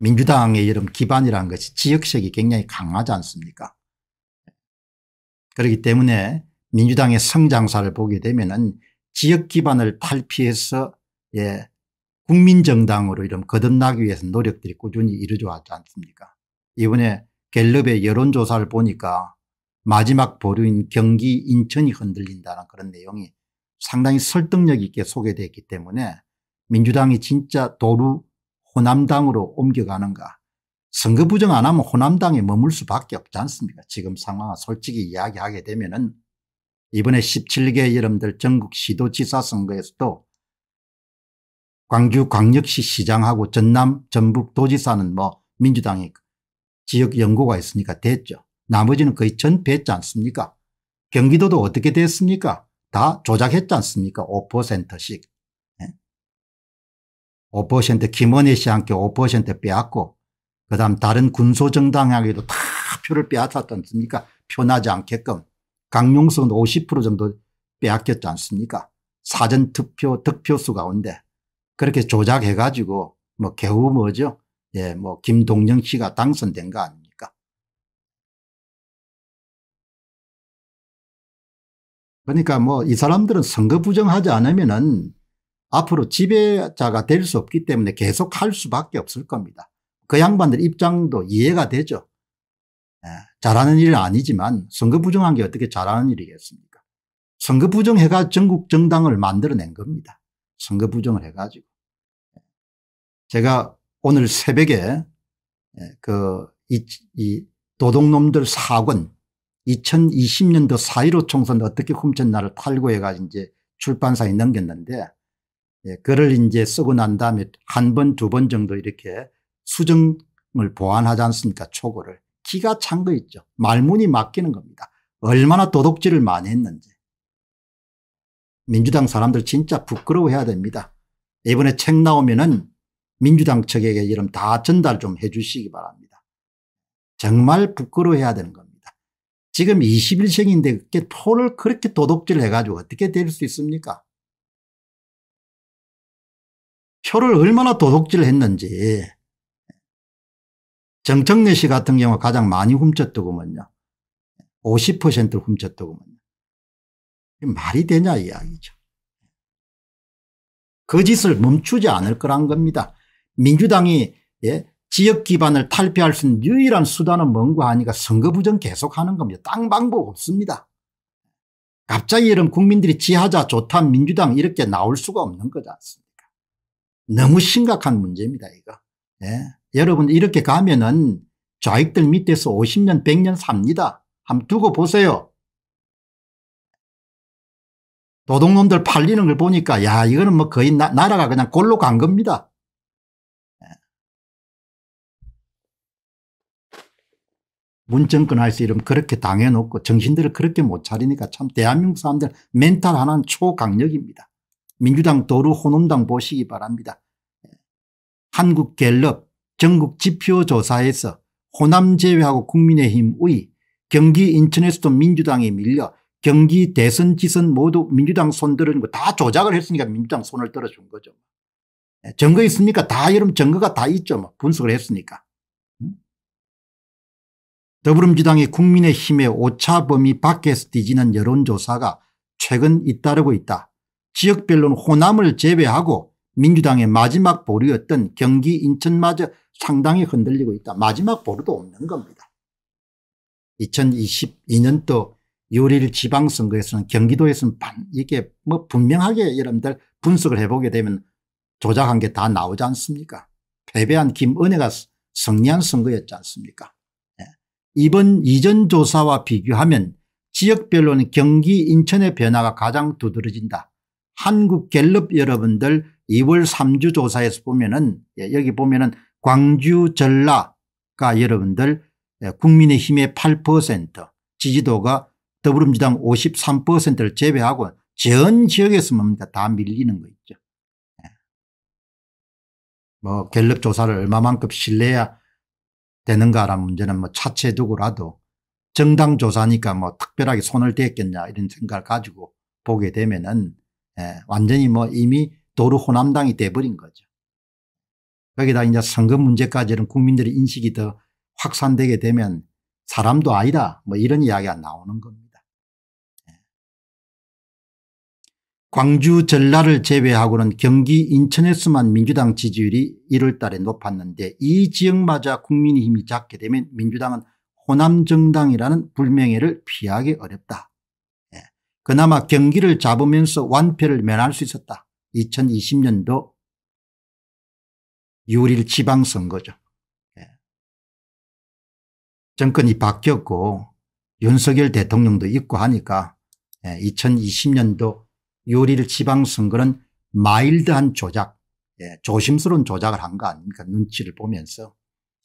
민주당의 이런 기반이라는 것이 지역색이 굉장히 강하지 않습니까? 그렇기 때문에 민주당의 성장사를 보게 되면은 지역 기반을 탈피해서 예, 국민정당으로 이런 거듭나기 위해서 노력들이 꾸준히 이루어져 왔지 않습니까? 이번에 갤럽의 여론조사를 보니까 마지막 보류인 경기 인천이 흔들린다는 그런 내용이 상당히 설득력 있게 소개됐기 때문에 민주당이 진짜 도루 호남당으로 옮겨가는가 선거 부정 안 하면 호남당에 머물 수밖에 없지 않습니까 지금 상황 을 솔직히 이야기하게 되면 은 이번에 17개 여러분들 전국 시도지사 선거에서도 광주 광역시 시장하고 전남 전북 도지사는 뭐 민주당이 지역 연구가 있으니까 됐죠. 나머지는 거의 전패했지 않습니까 경기도도 어떻게 됐습니까 다 조작했지 않습니까 5%씩 5% 김원희 씨한테 5% 빼앗고 그다음 다른 군소정당에게도 다 표를 빼앗았지 않습니까 표나지 않게끔 강용석은 50% 정도 빼앗겼지 않습니까 사전투표 득표수 가운데 그렇게 조작해 가지고 뭐 개우 뭐죠 예, 뭐 김동영 씨가 당선된 거 아닙니까 그러니까 뭐 이 사람들은 선거 부정하지 않으면은 앞으로 지배자가 될 수 없기 때문에 계속 할 수밖에 없을 겁니다. 그 양반들 입장도 이해가 되죠. 네, 잘하는 일은 아니지만 선거 부정한 게 어떻게 잘하는 일이겠습니까? 선거 부정해가 전국 정당을 만들어낸 겁니다. 선거 부정을 해가지고. 예. 제가 오늘 새벽에 예, 그 이, 이 도둑놈들 사건 2020년도 4.15 총선 어떻게 훔쳤나를 탈고해가 이제 출판사에 넘겼는데 예, 글을 이제 쓰고 난 다음에 한 번, 두 번 정도 이렇게 수정을 보완하지 않습니까? 초고를. 기가 찬 거 있죠. 말문이 막히는 겁니다. 얼마나 도둑질을 많이 했는지. 민주당 사람들 진짜 부끄러워해야 됩니다. 이번에 책 나오면은 민주당 측에게 이름 다 전달 좀 해 주시기 바랍니다. 정말 부끄러워해야 되는 겁니다. 지금 21세기인데 그게 렇토를 그렇게 도둑질 해가지고 어떻게 될 수 있습니까? 표를 얼마나 도둑질 을 했는지 정청래 씨 같은 경우 가장 많이 훔쳤더구먼요. 50%를 훔쳤더구먼요. 말이 되냐 이야기죠. 거짓을 그 멈추지 않을 거란 겁니다. 민주당이 예? 지역 기반을 탈피할 수 있는 유일한 수단은 뭔가 하니까 선거 부정 계속하는 겁니다. 딴 방법 없습니다. 갑자기 이런 국민들이 지하자 좋다 민주당 이렇게 나올 수가 없는 거지 않습니까? 너무 심각한 문제입니다 이거. 예. 여러분 이렇게 가면은 좌익들 밑에서 50년 100년 삽니다. 한번 두고 보세요. 노동놈들 팔리는 걸 보니까 야 이거는 뭐 거의 나, 나라가 그냥 골로 간 겁니다. 예. 문정권 할수 이름 그렇게 당해놓고 정신들을 그렇게 못 차리니까 참 대한민국 사람들 멘탈 하나는 초강력입니다. 민주당 도루 호놈당 보시기 바랍니다. 한국갤럽 전국 지표조사에서 호남 제외하고 국민의힘 우위 경기 인천에서도 민주당이 밀려 경기 대선 지선 모두 민주당 손들은 거 다 조작을 했으니까 민주당 손을 들어준 거죠. 예, 증거 있습니까? 다 여러분 증거가 다 있죠. 뭐 분석을 했으니까. 음? 더불어민주당이 국민의힘의 오차범위 밖에서 뒤지는 여론조사가 최근 잇따르고 있다. 지역별로는 호남을 제외하고 민주당의 마지막 보루였던 경기 인천마저 상당히 흔들리고 있다. 마지막 보루도 없는 겁니다. 2022년도 요리를 지방선거에서는 경기도에서는 반 이게 뭐 분명하게 여러분들 분석을 해보게 되면 조작한 게 다 나오지 않습니까 패배한 김은혜가 승리한 선거였지 않습니까 네. 이번 이전 조사와 비교하면 지역별로는 경기 인천의 변화가 가장 두드러진다. 한국 갤럽 여러분들 2월 3주 조사에서 보면은 예, 여기 보면은 광주 전라가 여러분들 예, 국민의힘의 8% 지지도가 더불어민주당 53%를 제외하고 전 지역에서 뭡니까 다 밀리는 거 있죠. 예. 뭐 갤럽 조사를 얼마만큼 신뢰해야 되는가라는 문제는 뭐 차체 두고라도 정당 조사니까 뭐 특별하게 손을 댔겠냐 이런 생각을 가지고 보게 되면은 예, 완전히 뭐 이미 도로 호남당이 돼버린 거죠. 거기다 이제 선거 문제까지는 국민들의 인식이 더 확산되게 되면 사람도 아니다 뭐 이런 이야기가 나오는 겁니다. 예. 광주 전라를 제외하고는 경기 인천에서만 민주당 지지율이 1월 달에 높았는데 이 지역마저 국민의힘이 작게 되면 민주당은 호남정당이라는 불명예를 피하기 어렵다. 그나마 경기를 잡으면서 완패를 면할 수 있었다. 2020년도 6일 지방선거죠. 예. 정권이 바뀌었고 윤석열 대통령도 있고 하니까 2020년도 예, 6일 지방선거는 마일드한 조작 예, 조심스러운 조작을 한 거 아닙니까 눈치를 보면서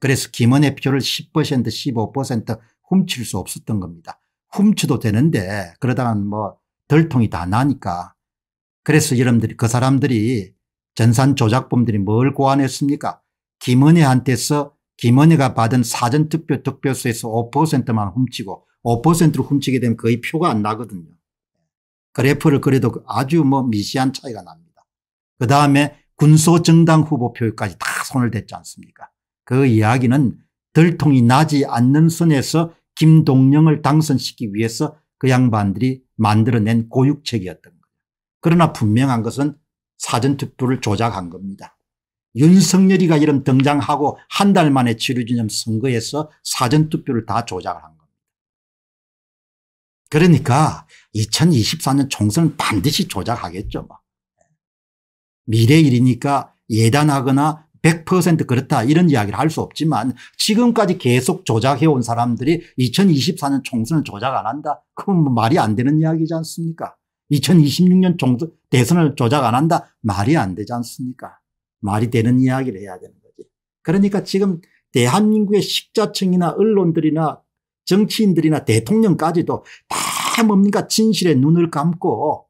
그래서 김은혜 표를 10% 15% 훔칠 수 없었던 겁니다. 훔쳐도 되는데 그러다간 뭐 덜통이 다 나니까 그래서 여러분들이 그 사람들이 전산 조작범들이 뭘 고안했습니까 김은혜한테서 김은혜가 받은 사전특표 득표수에서 5%만 훔치고 5%로 훔치게 되면 거의 표가 안 나거든요. 그래프를 그래도 그 아주 뭐 미시한 차이가 납니다. 그 다음에 군소정당 후보표까지 다 손을 댔지 않습니까 그 이야기는 덜통이 나지 않는 선에서 김동영을 당선시키기 위해서 그 양반들이 만들어낸 고육책이었던 거예요. 그러나 분명한 것은 사전투표를 조작한 겁니다. 윤석열이가 이름 등장하고 한 달 만에 치료기념 선거에서 사전투표를 다 조작을 한 겁니다. 그러니까 2024년 총선은 반드시 조작하겠죠. 뭐. 미래일이니까 예단하거나 100% 그렇다 이런 이야기를 할 수 없지만 지금까지 계속 조작해온 사람들이 2024년 총선을 조작 안 한다. 그건 뭐 말이 안 되는 이야기지 않습니까? 2026년 총선 대선을 조작 안 한다. 말이 안 되지 않습니까? 말이 되는 이야기를 해야 되는 거지. 그러니까 지금 대한민국의 식자층이나 언론들이나 정치인들이나 대통령까지도 다 뭡니까 진실에 눈을 감고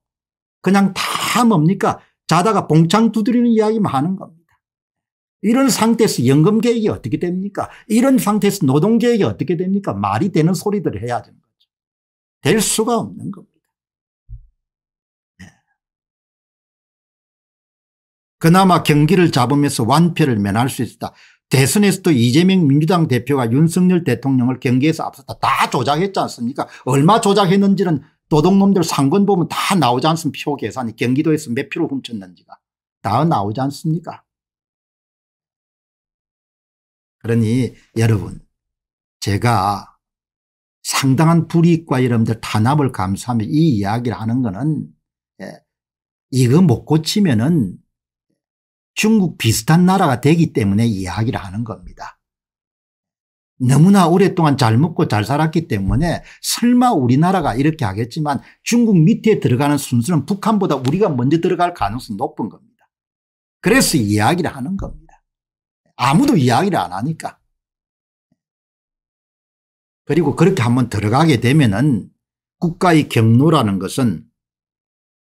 그냥 다 뭡니까 자다가 봉창 두드리는 이야기만 하는 겁니다. 이런 상태에서 연금 계획이 어떻게 됩니까? 이런 상태에서 노동 개혁이 어떻게 됩니까? 말이 되는 소리들을 해야 되는 거죠. 될 수가 없는 겁니다. 네. 그나마 경기를 잡으면서 완패를 면할 수 있었다. 대선에서도 이재명 민주당 대표가 윤석열 대통령을 경기에서 앞섰다. 다 조작했지 않습니까? 얼마 조작했는지는 도둑놈들 상권 보면 다 나오지 않습니까? 표 계산이 경기도에서 몇 표를 훔쳤는지가 다 나오지 않습니까? 그러니 여러분 제가 상당한 불이익과 여러분들 탄압을 감수하며 이 이야기를 하는 것은 예, 이거 못 고치면 은 중국 비슷한 나라가 되기 때문에 이야기를 하는 겁니다. 너무나 오랫동안 잘 먹고 잘 살았기 때문에 설마 우리나라가 이렇게 하겠지만 중국 밑에 들어가는 순수는 북한보다 우리가 먼저 들어갈 가능성이 높은 겁니다. 그래서 이야기를 하는 겁니다. 아무도 이야기를 안 하니까. 그리고 그렇게 한번 들어가게 되면은 국가의 경로라는 것은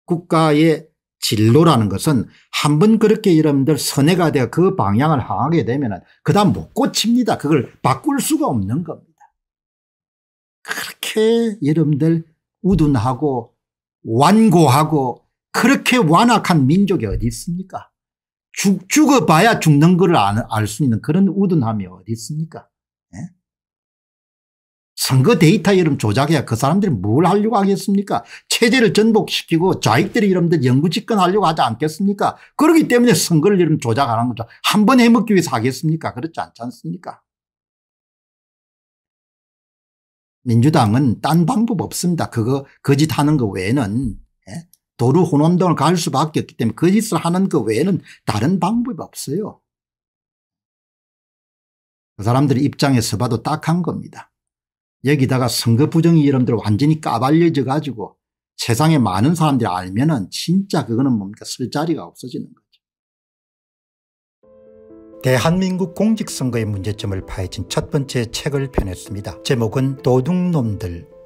국가의 진로라는 것은 한번 그렇게 여러분들 선회가 되어 그 방향을 향하게 되면 그 다음 못 고칩니다. 그걸 바꿀 수가 없는 겁니다. 그렇게 여러분들 우둔하고 완고하고 그렇게 완악한 민족이 어디 있습니까? 죽, 죽어봐야 죽는 걸 알 수 있는 그런 우둔함이 어디 있습니까? 예? 선거 데이터 이름 조작해야 그 사람들이 뭘 하려고 하겠습니까? 체제를 전복시키고 좌익들이 이름들 영구 집권하려고 하지 않겠습니까? 그렇기 때문에 선거를 이름 조작하는 거죠. 한 번 해먹기 위해서 하겠습니까? 그렇지 않지 않습니까? 민주당은 딴 방법 없습니다. 그거 거짓하는 그 거 외에는 도루 혼원동을갈 수밖에 없기 때문에 거짓을 그 하는 그 외에는 다른 방법이 없어요. 그 사람들의 입장에서 봐도 딱 한 겁니다. 여기다가 선거 부정이 여러분들 완전히 까발려져 가지고 세상에 많은 사람들이 알면 은 진짜 그거는 뭡니까 쓸 자리가 없어지는 거죠. 대한민국 공직선거의 문제점을 파헤친 첫 번째 책을 펴냈습니다. 제목은 도둑놈들